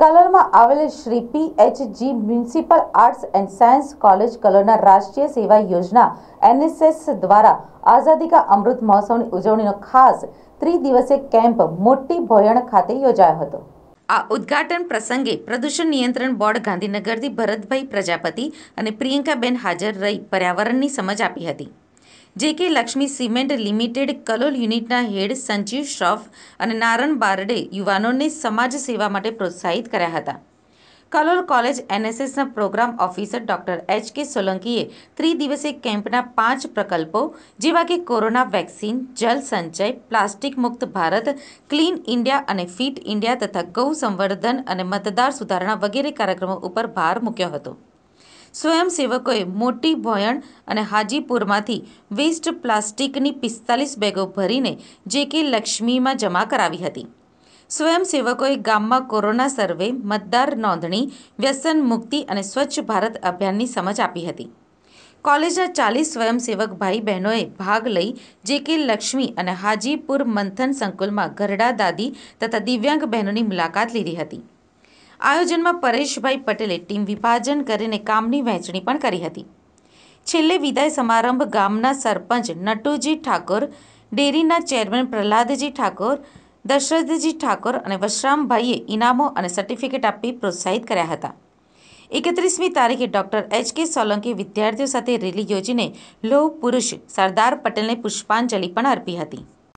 કલરમાં આવેલી Shri P H G municipal arts and science college કલરના રાષ્ટ્રીય સેવા યોજના એનએસએસ દ્વારા આઝાદી કા અમૃત મહોત્સવની ઉજવણીનો ખાસ ત્રિદિવસીય કેમ્પ મોટી ભોયણ ખાતે યોજાયો હતો આ ઉદ્ઘાટન પ્રસંગે પ્રદૂષણ નિયંત્રણ બોર્ડ ગાંધીનગરથી ભરતભાઈ પ્રજાપતિ અને પ્રિયંકાબેન હાજર રહી પર્યાવરણની સમજ આપી હતી જે કે લક્ષ્મી સિમેન્ટ લિમિટેડ કલોલ યુનિટના હેડ સંજીવ શ્રોફ અને નારણ બારડે યુવાનોને સમાજ સેવા માટે પ્રોત્સાહિત કર્યા હતા કલોલ કોલેજ એનએસએસના program officer doctor H K સોલંકીએ ત્રિદિવસીય કેમ્પના પાંચ પ્રકલ્પો જેવા કે કોરોના વેક્સિન જલ સંચય પ્લાસ્ટિક મુક્ત ભારત ક્લીન ઇન્ડિયા અને ફિટ ઇન્ડિયા તથા ગૌ સંવર્ધન અને મતદાર સુધારણા વગેરે કાર્યક્રમો ઉપર ભાર મૂક્યો હતો સ્વયંસેવકોએ મોટી ભોયણ અને હાજીપુરમાંથી વેસ્ટ પ્લાસ્ટિકની પિસ્તાલીસ બેગો ભરીને જે કે લક્ષ્મીમાં જમા કરાવી હતી સ્વયંસેવકોએ ગામમાં કોરોના સર્વે મતદાર નોંધણી વ્યસન મુક્તિ અને સ્વચ્છ ભારત અભિયાનની સમજ આપી હતી કોલેજના ચાલીસ સ્વયંસેવક ભાઈ બહેનોએ ભાગ લઈ જે કે લક્ષ્મી અને હાજીપુર મંથન સંકુલમાં ગરડા દાદી તથા દિવ્યાંગ બહેનોની મુલાકાત લીધી હતી આયોજનમાં પરેશભાઈ પટેલે ટીમ વિભાજન કરીને કામની વહેંચણી પણ કરી હતી છેલ્લે વિદાય સમારંભ ગામના સરપંચ નટુજી ઠાકોર ડેરીના ચેરમેન પ્રહલાદજી ઠાકોર દશરથજી ઠાકોર અને વશરામભાઈએ ઇનામો અને સર્ટિફિકેટ આપી પ્રોત્સાહિત કર્યા હતા એકત્રીસમી તારીખે ડૉક્ટર એચ કે સોલંકી વિદ્યાર્થીઓ સાથે રેલી યોજીને લોહ પુરુષ સરદાર પટેલને પુષ્પાંજલિ પણ અર્પી હતી